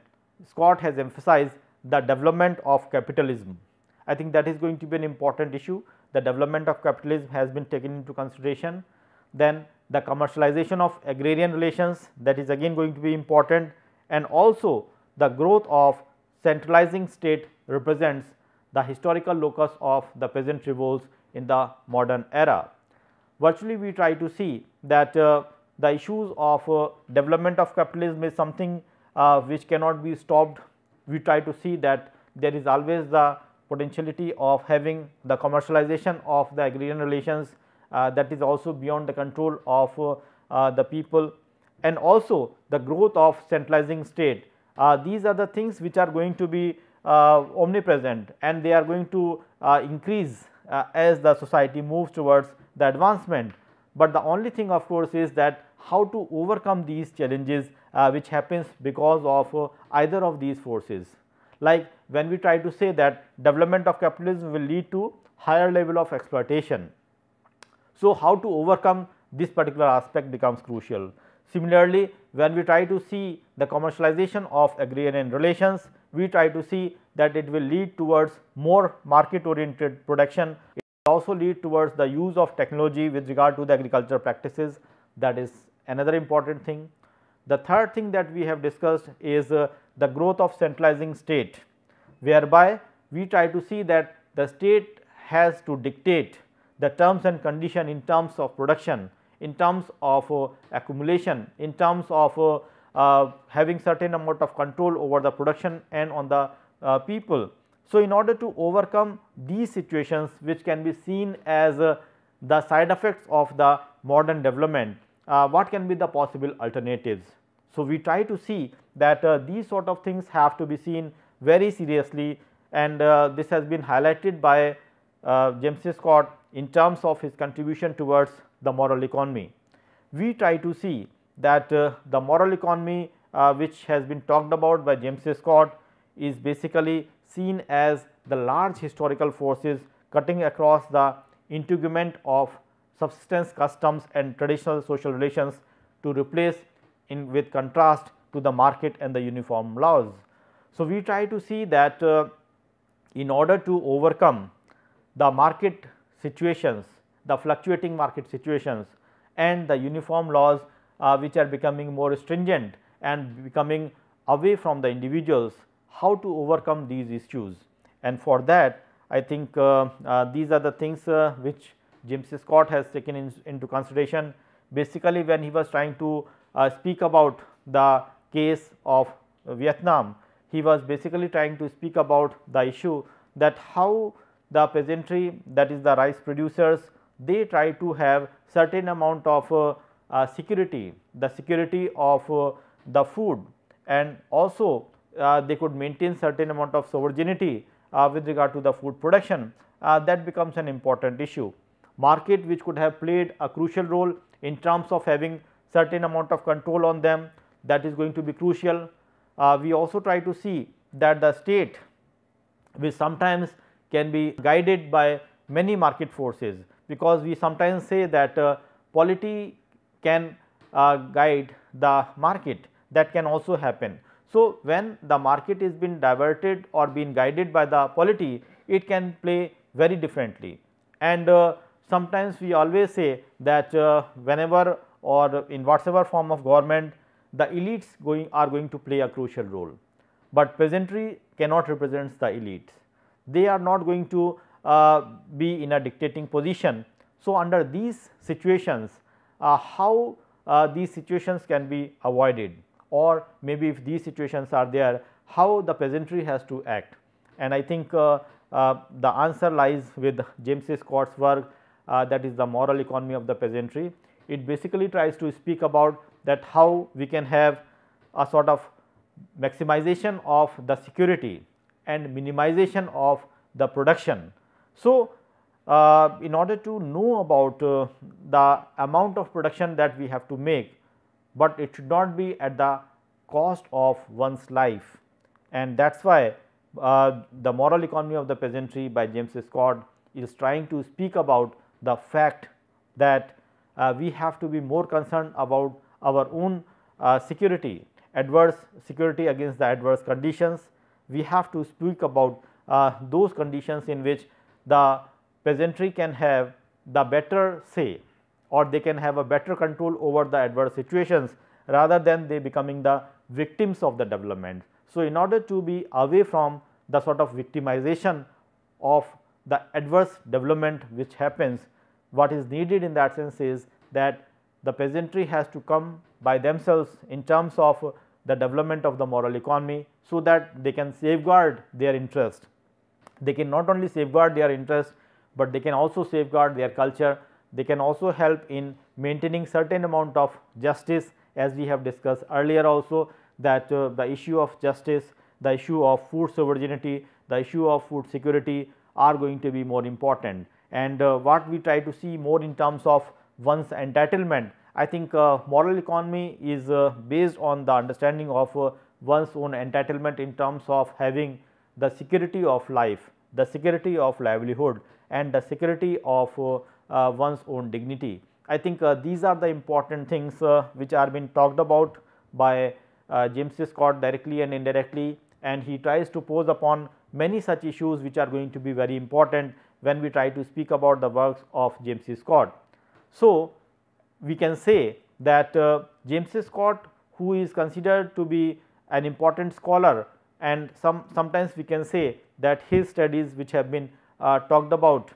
Scott has emphasized the development of capitalism. I think that is going to be an important issue. The development of capitalism has been taken into consideration. Then the commercialization of agrarian relations that is again going to be important and also the growth of centralizing state represents the historical locus of the peasant revolts in the modern era. Virtually we try to see that uh, the issues of uh, development of capitalism is something uh, which cannot be stopped we try to see that there is always the potentiality of having the commercialization of the agrarian relations uh, that is also beyond the control of uh, uh, the people and also the growth of centralizing state. Uh, these are the things which are going to be uh, omnipresent and they are going to uh, increase as the society moves towards the advancement. But the only thing of course is that how to overcome these challenges uh, which happens because of uh, either of these forces. Like when we try to say that development of capitalism will lead to higher level of exploitation. So, how to overcome this particular aspect becomes crucial. Similarly, when we try to see the commercialization of agrarian relations, we try to see that it will lead towards more market oriented production. It will also lead towards the use of technology with regard to the agriculture practices that is another important thing. The third thing that we have discussed is uh, the growth of centralizing state, whereby we try to see that the state has to dictate the terms and condition in terms of production, in terms of uh, accumulation, in terms of uh, uh having certain amount of control over the production and on the uh, people. So, in order to overcome these situations which can be seen as uh, the side effects of the modern development uh, what can be the possible alternatives. So, we try to see that uh, these sort of things have to be seen very seriously and uh, this has been highlighted by uh, James Scott in terms of his contribution towards the moral economy. We try to see that uh, the moral economy uh, which has been talked about by James Scott is basically seen as the large historical forces cutting across the integument of subsistence customs and traditional social relations to replace in with contrast to the market and the uniform laws. So, we try to see that uh, in order to overcome the market situations, the fluctuating market situations and the uniform laws uh, which are becoming more stringent and becoming away from the individuals, how to overcome these issues. And for that I think uh, uh these are the things uh, which James Scott has taken in, into consideration. Basically when he was trying to uh, speak about the case of Vietnam, he was basically trying to speak about the issue that how the peasantry that is the rice producers they try to have certain amount of uh, uh, security, the security of uh, the food and also uh, they could maintain certain amount of sovereignty uh, with regard to the food production uh, that becomes an important issue market which could have played a crucial role in terms of having certain amount of control on them that is going to be crucial. Uh, we also try to see that the state which sometimes can be guided by many market forces because we sometimes say that uh, polity can uh, guide the market that can also happen. So, when the market is been diverted or been guided by the polity it can play very differently and uh, sometimes we always say that uh, whenever or in whatsoever form of government the elites going are going to play a crucial role, but peasantry cannot represent the elites. They are not going to uh, be in a dictating position. So, under these situations uh, how uh, these situations can be avoided or maybe if these situations are there how the peasantry has to act. And I think uh, uh, the answer lies with James Scott's work uh, that is the moral economy of the peasantry. It basically tries to speak about that how we can have a sort of maximization of the security and minimization of the production. So, uh, in order to know about uh, the amount of production that we have to make, but it should not be at the cost of one's life. And that is why uh, the moral economy of the peasantry by James Scott is trying to speak about the fact that uh, we have to be more concerned about our own uh, security, adverse security against the adverse conditions. We have to speak about uh, those conditions in which the peasantry can have the better say or they can have a better control over the adverse situations rather than they becoming the victims of the development. So, in order to be away from the sort of victimization of the adverse development which happens, what is needed in that sense is that the peasantry has to come by themselves in terms of the development of the moral economy, so that they can safeguard their interest. They can not only safeguard their interest, but they can also safeguard their culture. They can also help in maintaining certain amount of justice as we have discussed earlier also that uh, the issue of justice, the issue of food sovereignty, the issue of food security are going to be more important and uh, what we try to see more in terms of one's entitlement. I think uh, moral economy is uh, based on the understanding of one's own entitlement in terms of having the security of life, the security of livelihood and the security of one's own dignity. I think these are the important things which are being talked about by James C. Scott directly and indirectly and he tries to pose upon many such issues which are going to be very important when we try to speak about the works of James C. Scott. So, we can say that uh, James C. Scott who is considered to be an important scholar and some sometimes we can say that his studies which have been uh, talked about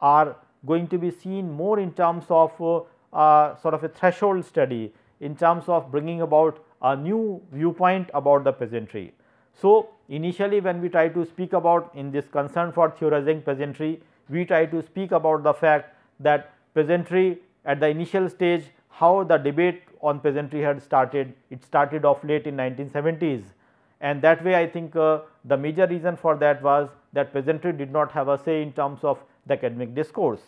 are going to be seen more in terms of uh, uh sort of a threshold study in terms of bringing about a new viewpoint about the peasantry. So, Initially when we try to speak about in this concern for theorizing peasantry, we try to speak about the fact that peasantry at the initial stage how the debate on peasantry had started, it started off late in 1970s and that way I think uh, the major reason for that was that peasantry did not have a say in terms of the academic discourse.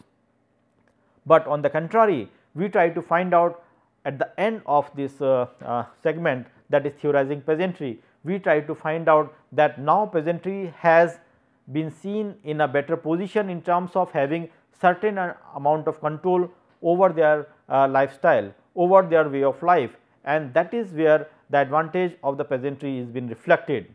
But on the contrary, we try to find out at the end of this uh, uh, segment that is theorizing peasantry, we try to find out that now peasantry has been seen in a better position in terms of having certain amount of control over their uh, lifestyle, over their way of life and that is where the advantage of the peasantry is been reflected.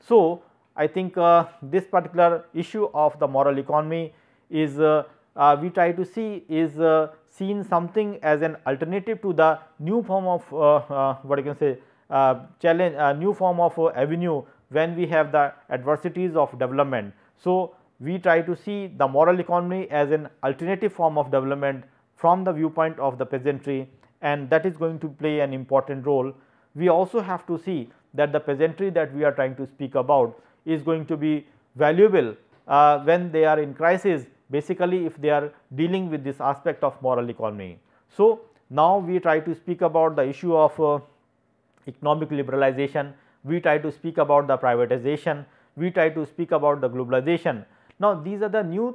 So, I think uh, this particular issue of the moral economy is uh, uh we try to see is uh, seen something as an alternative to the new form of uh, what you can say uh, challenge a uh, new form of uh, avenue when we have the adversities of development. So, we try to see the moral economy as an alternative form of development from the viewpoint of the peasantry and that is going to play an important role. We also have to see that the peasantry that we are trying to speak about is going to be valuable uh, when they are in crisis basically if they are dealing with this aspect of moral economy. So, now we try to speak about the issue of uh, economic liberalization, we try to speak about the privatization, we try to speak about the globalization. Now, these are the new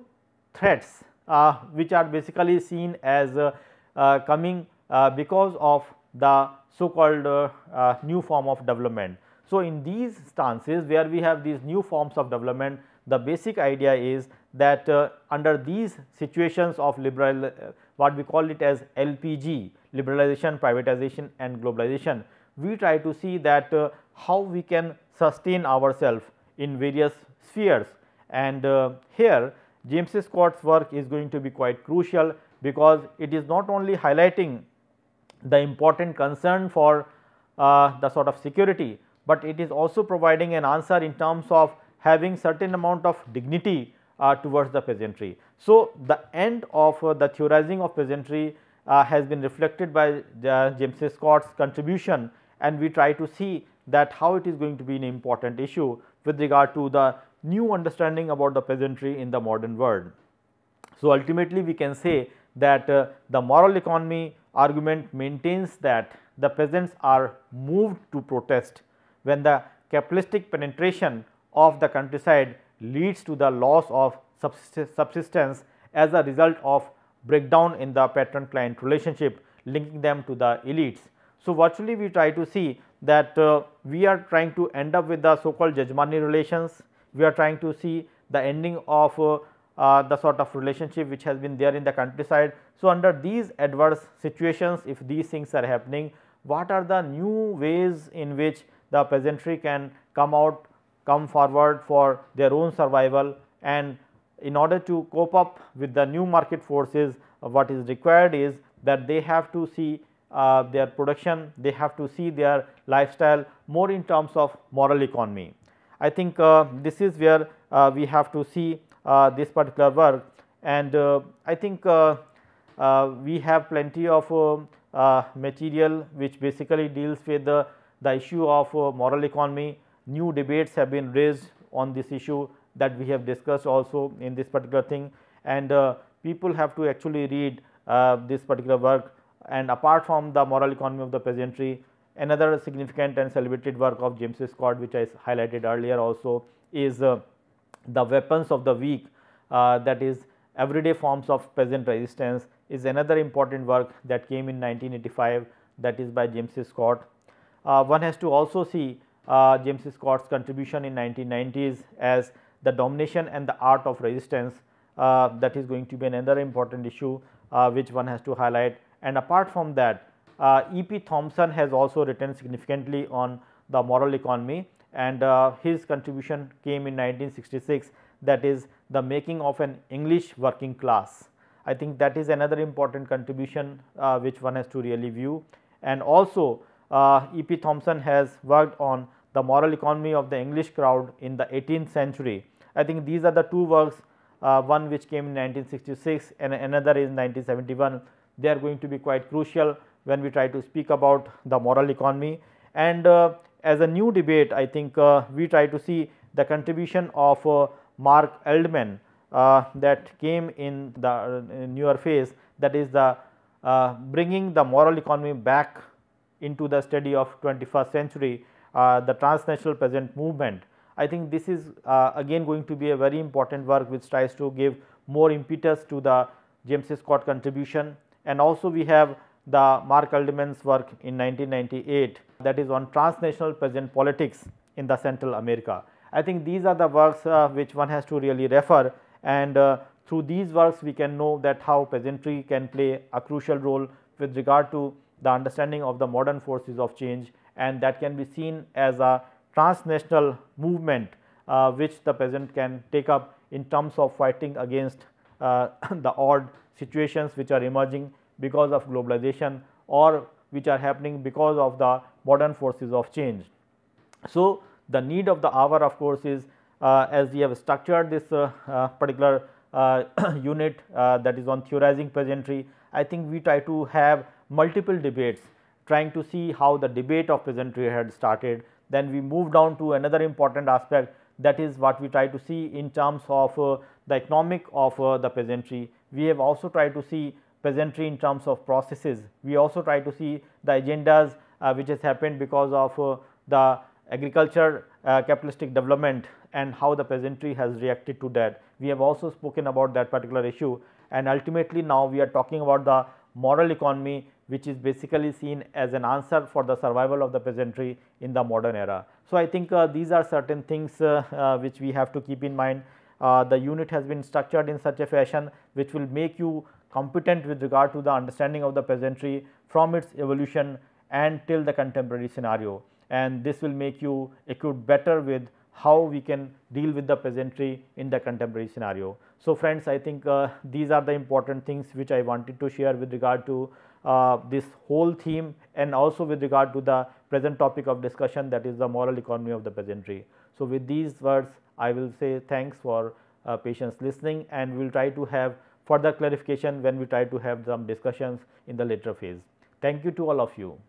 threats uh, which are basically seen as uh, uh, coming uh, because of the so called uh, uh, new form of development. So, in these stances where we have these new forms of development, the basic idea is that under these situations of liberal what we call it as LPG liberalization, privatization and globalization, we try to see that uh, how we can sustain ourselves in various spheres. And uh, here James Scott's work is going to be quite crucial because it is not only highlighting the important concern for uh, the sort of security, but it is also providing an answer in terms of having certain amount of dignity uh, towards the peasantry. So, the end of uh, the theorizing of peasantry uh, has been reflected by James Scott's contribution and we try to see that how it is going to be an important issue with regard to the new understanding about the peasantry in the modern world. So, ultimately we can say that uh, the moral economy argument maintains that the peasants are moved to protest when the capitalistic penetration of the countryside leads to the loss of subsistence as a result of breakdown in the patron client relationship linking them to the elites. So, virtually we try to see that uh, we are trying to end up with the so called Jajmani relations, we are trying to see the ending of uh, uh, the sort of relationship which has been there in the countryside. So, under these adverse situations if these things are happening, what are the new ways in which the peasantry can come out, come forward for their own survival and in order to cope up with the new market forces what is required is that they have to see uh, their production, they have to see their lifestyle more in terms of moral economy. I think uh, this is where uh, we have to see uh, this particular work and uh, I think uh, we have plenty of material which basically deals with the, the issue of moral economy. New debates have been raised on this issue that we have discussed also in this particular thing and people have to actually read this particular work and apart from the moral economy of the peasantry another significant and celebrated work of James Scott which I highlighted earlier also is uh, the weapons of the weak uh, that is everyday forms of peasant resistance is another important work that came in 1985 that is by James Scott. Uh, one has to also see uh, James Scott's contribution in 1990s as the domination and the art of resistance uh, that is going to be another important issue uh, which one has to highlight and apart from that, uh, E.P. Thompson has also written significantly on the moral economy and uh, his contribution came in 1966 that is the making of an English working class. I think that is another important contribution uh, which one has to really view and also uh, E.P. Thompson has worked on the moral economy of the English crowd in the 18th century. I think these are the two works uh, one which came in 1966 and another is 1971 they are going to be quite crucial when we try to speak about the moral economy. And uh, as a new debate I think uh, we try to see the contribution of uh, Mark Eldman uh, that came in the uh, newer phase that is the uh, bringing the moral economy back into the study of 21st century the transnational peasant movement. I think this is again going to be a very important work which tries to give more impetus to the James Scott contribution and also we have the Mark Alderman's work in 1998 that is on transnational peasant politics in the Central America. I think these are the works uh, which one has to really refer and uh, through these works we can know that how peasantry can play a crucial role with regard to the understanding of the modern forces of change and that can be seen as a transnational movement uh, which the peasant can take up in terms of fighting against uh, the odd situations which are emerging because of globalization or which are happening because of the modern forces of change. So, the need of the hour of course is uh, as we have structured this uh, uh, particular uh, unit uh, that is on theorizing peasantry, I think we try to have multiple debates trying to see how the debate of peasantry had started. Then we move down to another important aspect that is what we try to see in terms of the economic of the peasantry. We have also tried to see peasantry in terms of processes. We also try to see the agendas uh, which has happened because of uh, the agriculture uh, capitalistic development and how the peasantry has reacted to that. We have also spoken about that particular issue and ultimately now we are talking about the moral economy which is basically seen as an answer for the survival of the peasantry in the modern era. So, I think uh, these are certain things uh, uh, which we have to keep in mind uh, the unit has been structured in such a fashion which will make you competent with regard to the understanding of the peasantry from its evolution and till the contemporary scenario. And this will make you equipped better with how we can deal with the peasantry in the contemporary scenario. So, friends I think uh, these are the important things which I wanted to share with regard to uh, this whole theme and also with regard to the present topic of discussion that is the moral economy of the peasantry. So, with these words I will say thanks for uh, patience listening and we will try to have further clarification when we try to have some discussions in the later phase. Thank you to all of you.